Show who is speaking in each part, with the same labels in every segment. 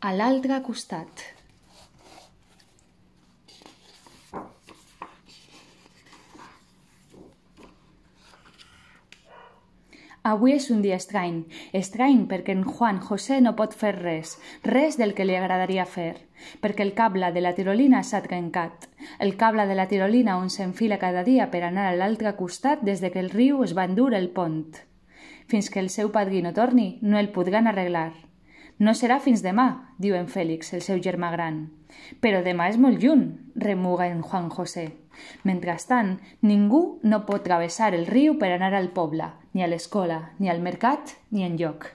Speaker 1: a l'altre costat. Avui és un dia estrany. Estrany perquè en Juan José no pot fer res, res del que li agradaria fer, perquè el cable de la tirolina s'ha trencat. El cable de la tirolina on s'enfila cada dia per anar a l'altre costat des de que el riu es va endur el pont. Fins que el seu padrí no torni, no el podran arreglar. No serà fins demà, diu en Fèlix, el seu germà gran. Però demà és molt lluny, remuga en Juan José. Mentrestant, ningú no pot travessar el riu per anar al poble, ni a l'escola, ni al mercat, ni en lloc.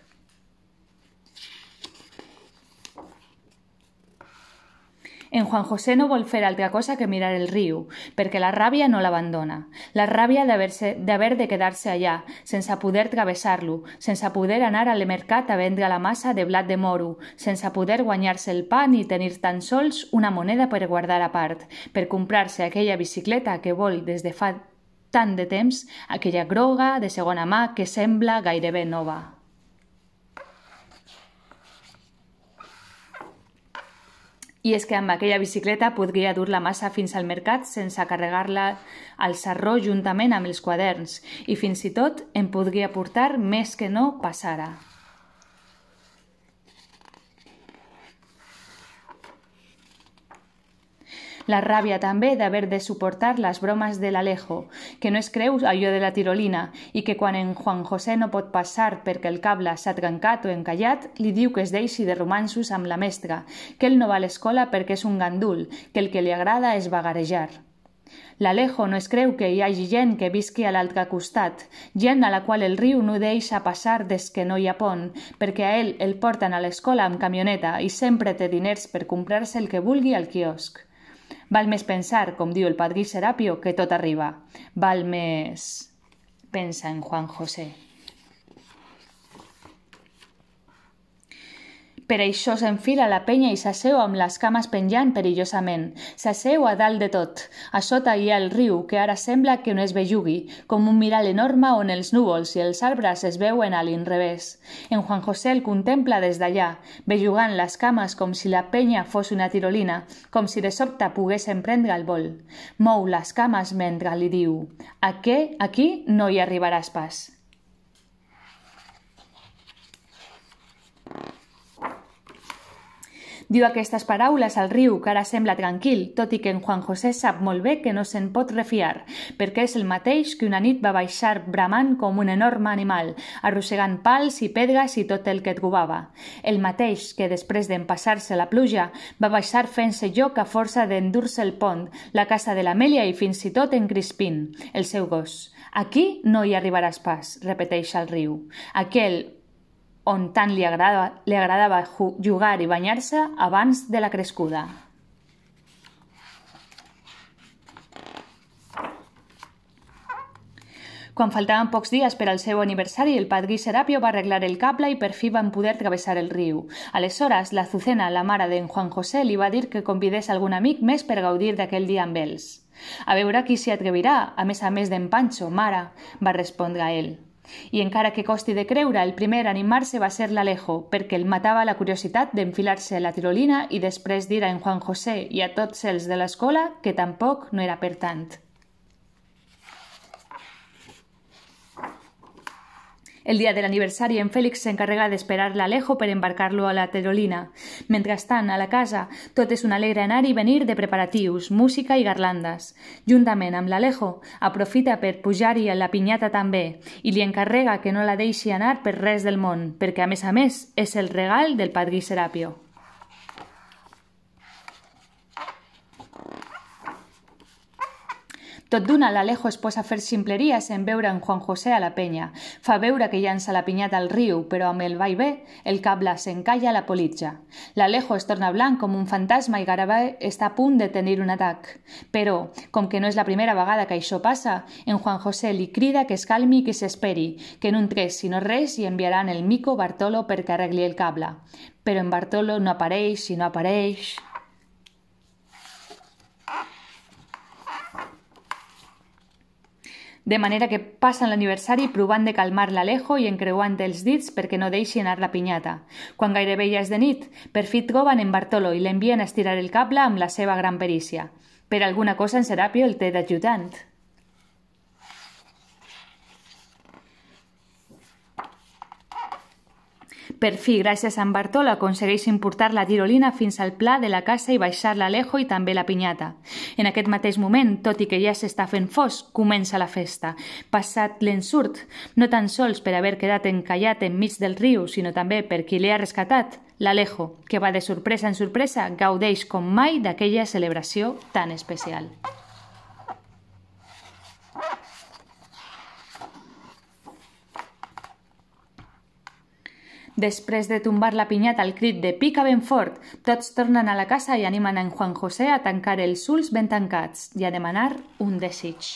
Speaker 1: En Juan José no vol fer altra cosa que mirar el riu, perquè la ràbia no l'abandona. La ràbia d'haver de quedar-se allà, sense poder travessar-lo, sense poder anar al mercat a vendre la massa de blat de moro, sense poder guanyar-se el pa ni tenir tan sols una moneda per guardar a part, per comprar-se aquella bicicleta que vol des de fa tant de temps, aquella groga de segona mà que sembla gairebé nova. I és que amb aquella bicicleta podria dur la massa fins al mercat sense carregar-la al sarró juntament amb els quaderns i fins i tot em podria portar més que no passara. La ràbia també d'haver de suportar les bromes de l'Alejo, que no es creu allò de la tirolina i que quan en Juan José no pot passar perquè el cable s'ha trencat o encallat, li diu que es deixi de romansos amb la mestra, que ell no va a l'escola perquè és un gandul, que el que li agrada és vagarejar. L'Alejo no es creu que hi hagi gent que visqui a l'altre costat, gent a la qual el riu no deixa passar des que no hi ha pont, perquè a ell el porten a l'escola amb camioneta i sempre té diners per comprar-se el que vulgui al quiosc. Valmes pensar, com dio el padrí Serapio, que tot arriba. Valmes, pensa en Juan José. Per això s'enfila la penya i s'asseu amb les cames penjant perillosament. S'asseu a dalt de tot. A sota hi ha el riu, que ara sembla que no es bellugui, com un miral enorme on els núvols i els arbres es veuen a l'inrevés. En Juan José el contempla des d'allà, bellugant les cames com si la penya fos una tirolina, com si de sobte pogués emprendre el vol. Mou les cames mentre li diu «A què? Aquí no hi arribaràs pas». Diu aquestes paraules al riu, que ara sembla tranquil, tot i que en Juan José sap molt bé que no se'n pot refiar, perquè és el mateix que una nit va baixar bramant com un enorme animal, arrossegant pals i pedres i tot el que trobava. El mateix que després d'empassar-se la pluja va baixar fent-se lloc a força d'endur-se el pont, la casa de l'Amèlia i fins i tot en Crispín, el seu gos. Aquí no hi arribaràs pas, repeteix el riu. Aquell on tant li, agrada, li agradava jugar i banyar-se abans de la crescuda. Quan faltaven pocs dies per al seu aniversari, el padrí Serapio va arreglar el cable i per fi van poder travessar el riu. Aleshores, la Zucena, la mare d'en Juan José, li va dir que convidés algun amic més per gaudir d'aquell dia amb ells. A veure qui s'hi atrevirà, a més a més d'en Pancho, mare, va respondre a ell. I encara que costi de creure, el primer a animar-se va ser l'Alejo, perquè el matava la curiositat d'enfilar-se a la tirolina i després dir a en Juan José i a tots els de l'escola que tampoc no era per tant. El dia de l'aniversari, en Fèlix s'encarrega d'esperar l'Alejo per embarcar-lo a la Terolina. Mentrestant, a la casa, tot és un alegre anar i venir de preparatius, música i garlandes. Juntament amb l'Alejo, aprofita per pujar-hi a la pinyata també i li encarrega que no la deixi anar per res del món, perquè a més a més és el regal del padrí Serapio. Tot d'una, l'Alejo es posa a fer ximpleries en veure en Juan José a la penya. Fa veure que llança la pinyata al riu, però amb el va i el cable s'encalla a la politja. L'Alejo es torna blanc com un fantasma i Garabé està a punt de tenir un atac. Però, com que no és la primera vegada que això passa, en Juan José li crida que es calmi i que s'esperi, que en un tres si no res hi enviaran el Mico Bartolo perquè arregli el cable. Però en Bartolo no apareix i no apareix... de manera que passen l'aniversari provant de calmar l'Alejo i encreuant els dits perquè no deixi anar la pinyata. Quan gairebé ja és de nit, per fi troben en Bartolo i l'envien a estirar el cable amb la seva gran perícia. Per alguna cosa en Serapio el té d'ajudant. Per fi, gràcies a en Bartol, aconsegueix importar la tirolina fins al pla de la casa i baixar l'Alejo i també la pinyata. En aquest mateix moment, tot i que ja s'està fent fosc, comença la festa. Passat l'ensurt, no tan sols per haver quedat encallat enmig del riu, sinó també per qui l'ha rescatat, l'Alejo, que va de sorpresa en sorpresa, gaudeix com mai d'aquella celebració tan especial. Després de tombar la pinyata al crit de pica ben fort, tots tornen a la casa i animen en Juan José a tancar els ulls ben tancats i a demanar un desig.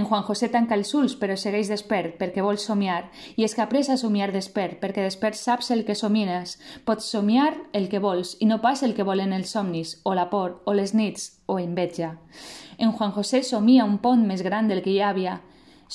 Speaker 1: En Juan José tanca els ulls, però segueix despert, perquè vol somiar, i és après a somiar despert, perquè despert saps el que somines. Pots somiar el que vols, i no pas el que volen els somnis, o la por, o les nits, o enveja. En Juan José somia un pont més gran del que hi havia,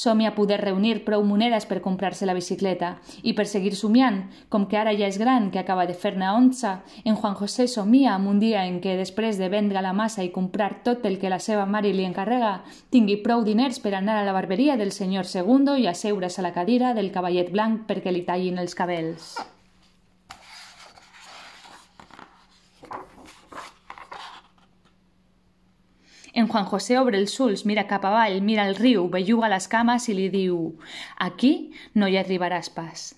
Speaker 1: Somia poder reunir prou monedes per comprar-se la bicicleta i per seguir somiant, com que ara ja és gran, que acaba de fer-ne onça, en Juan José somia amb un dia en què, després de vendre la massa i comprar tot el que la seva mare li encarrega, tingui prou diners per anar a la barberia del senyor Segundo i asseure's a la cadira del cavallet blanc perquè li tallin els cabells. En Juan José obre els ulls, mira cap avall, mira el riu, belluga les cames i li diu «Aquí no hi arribaràs pas».